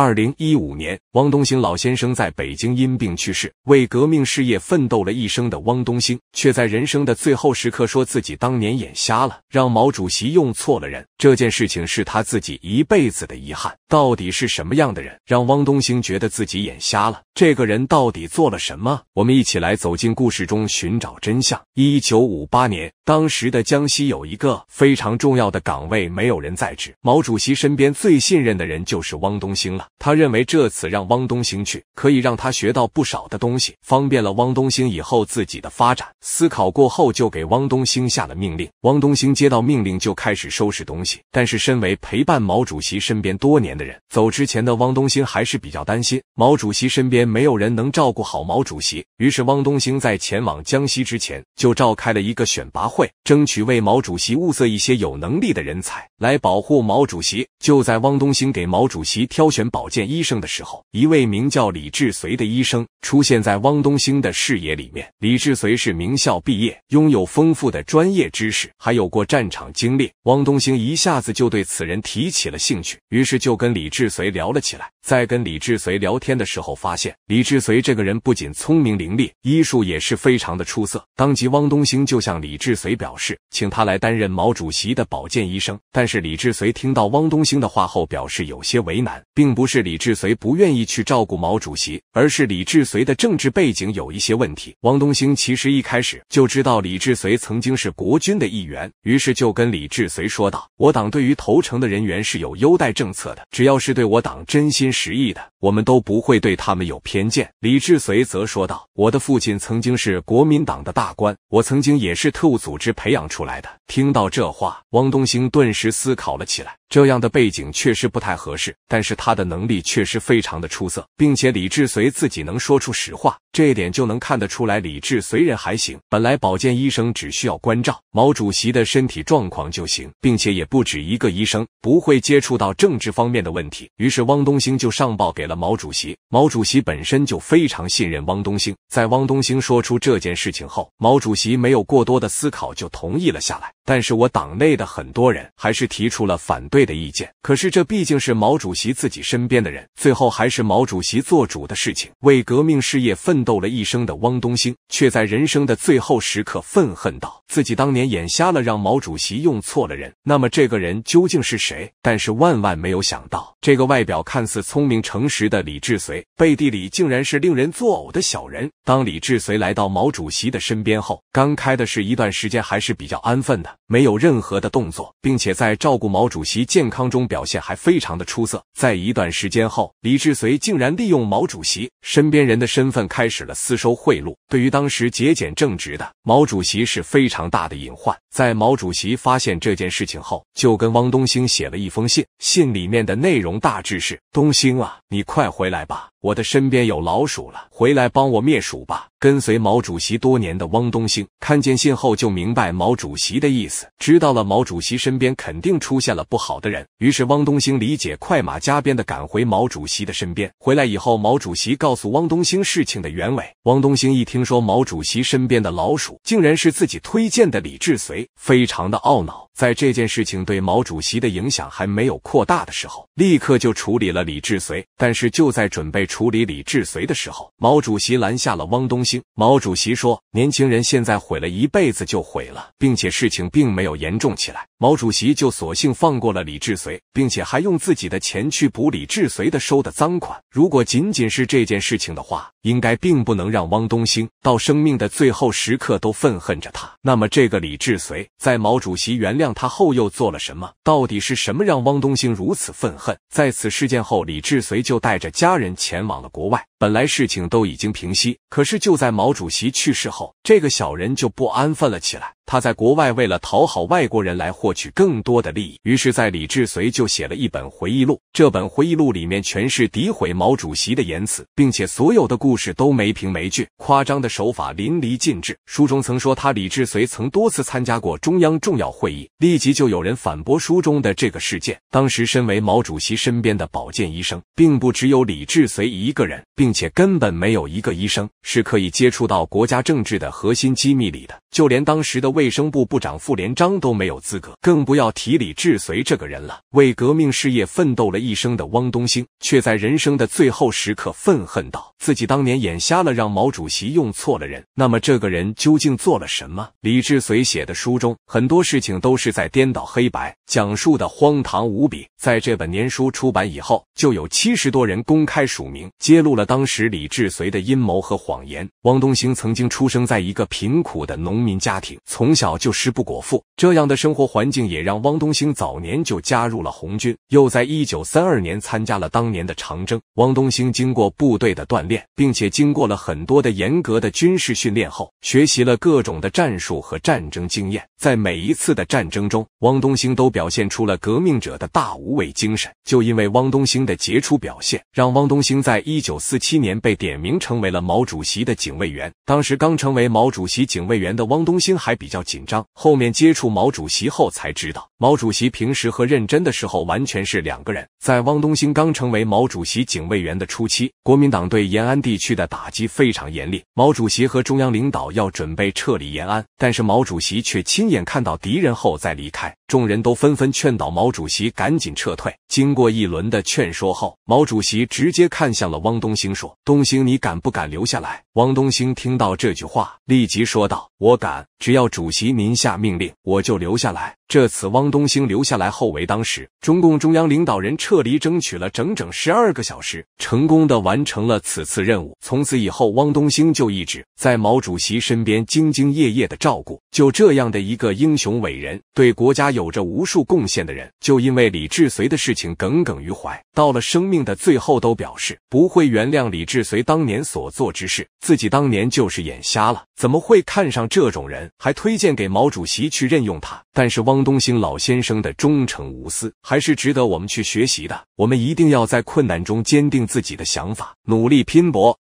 二零一五年，汪东兴老先生在北京因病去世。为革命事业奋斗了一生的汪东兴，却在人生的最后时刻说自己当年眼瞎了，让毛主席用错了人。这件事情是他自己一辈子的遗憾。到底是什么样的人让汪东兴觉得自己眼瞎了？这个人到底做了什么？我们一起来走进故事中寻找真相。一九五八年，当时的江西有一个非常重要的岗位没有人在职，毛主席身边最信任的人就是汪东兴了。他认为这次让汪东兴去，可以让他学到不少的东西，方便了汪东兴以后自己的发展。思考过后，就给汪东兴下了命令。汪东兴接到命令，就开始收拾东西。但是，身为陪伴毛主席身边多年，的人走之前的汪东兴还是比较担心毛主席身边没有人能照顾好毛主席，于是汪东兴在前往江西之前就召开了一个选拔会，争取为毛主席物色一些有能力的人才来保护毛主席。就在汪东兴给毛主席挑选保健医生的时候，一位名叫李志随的医生出现在汪东兴的视野里面。李志随是名校毕业，拥有丰富的专业知识，还有过战场经历。汪东兴一下子就对此人提起了兴趣，于是就跟。跟李志随聊了起来，在跟李志随聊天的时候，发现李志随这个人不仅聪明伶俐，医术也是非常的出色。当即，汪东兴就向李志随表示，请他来担任毛主席的保健医生。但是，李志随听到汪东兴的话后，表示有些为难，并不是李志随不愿意去照顾毛主席，而是李志随的政治背景有一些问题。汪东兴其实一开始就知道李志随曾经是国军的一员，于是就跟李志随说道：“我党对于投诚的人员是有优待政策的。”只要是对我党真心实意的。我们都不会对他们有偏见。”李志随则说道，“我的父亲曾经是国民党的大官，我曾经也是特务组织培养出来的。”听到这话，汪东兴顿时思考了起来。这样的背景确实不太合适，但是他的能力确实非常的出色，并且李志随自己能说出实话，这一点就能看得出来，李志随人还行。本来保健医生只需要关照毛主席的身体状况就行，并且也不止一个医生，不会接触到政治方面的问题。于是汪东兴就上报给。了毛主席，毛主席本身就非常信任汪东兴。在汪东兴说出这件事情后，毛主席没有过多的思考就同意了下来。但是我党内的很多人还是提出了反对的意见。可是这毕竟是毛主席自己身边的人，最后还是毛主席做主的事情。为革命事业奋斗了一生的汪东兴，却在人生的最后时刻愤恨道：“自己当年眼瞎了，让毛主席用错了人。”那么这个人究竟是谁？但是万万没有想到，这个外表看似聪明诚实。时的李志随背地里竟然是令人作呕的小人。当李志随来到毛主席的身边后，刚开的是一段时间还是比较安分的，没有任何的动作，并且在照顾毛主席健康中表现还非常的出色。在一段时间后，李志随竟然利用毛主席身边人的身份开始了私收贿赂，对于当时节俭正直的毛主席是非常大的隐患。在毛主席发现这件事情后，就跟汪东兴写了一封信，信里面的内容大致是：“东兴啊，你。”快回来吧，我的身边有老鼠了，回来帮我灭鼠吧。跟随毛主席多年的汪东兴看见信后就明白毛主席的意思，知道了毛主席身边肯定出现了不好的人，于是汪东兴理解，快马加鞭的赶回毛主席的身边。回来以后，毛主席告诉汪东兴事情的原委。汪东兴一听说毛主席身边的老鼠竟然是自己推荐的李志随，非常的懊恼。在这件事情对毛主席的影响还没有扩大的时候，立刻就处理了李志随。但是就在准备处理李志随的时候，毛主席拦下了汪东。毛主席说：“年轻人现在毁了一辈子就毁了，并且事情并没有严重起来，毛主席就索性放过了李志随，并且还用自己的钱去补李志随的收的赃款。如果仅仅是这件事情的话。”应该并不能让汪东兴到生命的最后时刻都愤恨着他。那么，这个李志随在毛主席原谅他后又做了什么？到底是什么让汪东兴如此愤恨？在此事件后，李志随就带着家人前往了国外。本来事情都已经平息，可是就在毛主席去世后，这个小人就不安分了起来。他在国外为了讨好外国人来获取更多的利益，于是，在李志随就写了一本回忆录。这本回忆录里面全是诋毁毛主席的言辞，并且所有的故事都没凭没据，夸张的手法淋漓尽致。书中曾说他李志随曾多次参加过中央重要会议，立即就有人反驳书中的这个事件。当时身为毛主席身边的保健医生，并不只有李志随一个人，并且根本没有一个医生是可以接触到国家政治的核心机密里的，就连当时的。卫生部部长傅连璋都没有资格，更不要提李志绥这个人了。为革命事业奋斗了一生的汪东兴，却在人生的最后时刻愤恨道：“自己当年眼瞎了，让毛主席用错了人。”那么，这个人究竟做了什么？李志绥写的书中，很多事情都是在颠倒黑白，讲述的荒唐无比。在这本年书出版以后，就有七十多人公开署名，揭露了当时李志绥的阴谋和谎言。汪东兴曾经出生在一个贫苦的农民家庭，从从小就食不果腹，这样的生活环境也让汪东兴早年就加入了红军，又在一九三二年参加了当年的长征。汪东兴经过部队的锻炼，并且经过了很多的严格的军事训练后，学习了各种的战术和战争经验。在每一次的战争中，汪东兴都表现出了革命者的大无畏精神。就因为汪东兴的杰出表现，让汪东兴在一九四七年被点名成为了毛主席的警卫员。当时刚成为毛主席警卫员的汪东兴还比较。要紧张。后面接触毛主席后才知道，毛主席平时和认真的时候完全是两个人。在汪东兴刚成为毛主席警卫员的初期，国民党对延安地区的打击非常严厉，毛主席和中央领导要准备撤离延安，但是毛主席却亲眼看到敌人后再离开。众人都纷纷劝导毛主席赶紧撤退。经过一轮的劝说后，毛主席直接看向了汪东兴，说：“东兴，你敢不敢留下来？”汪东兴听到这句话，立即说道。我敢，只要主席您下命令，我就留下来。这次汪东兴留下来后，为当时中共中央领导人撤离争取了整整十二个小时，成功的完成了此次任务。从此以后，汪东兴就一直在毛主席身边兢兢业业的照顾。就这样的一个英雄伟人，对国家有着无数贡献的人，就因为李志随的事情耿耿于怀，到了生命的最后都表示不会原谅李志随当年所做之事，自己当年就是眼瞎了，怎么会看上这种人，还推荐给毛主席去任用他？但是汪。张东兴老先生的忠诚无私，还是值得我们去学习的。我们一定要在困难中坚定自己的想法，努力拼搏。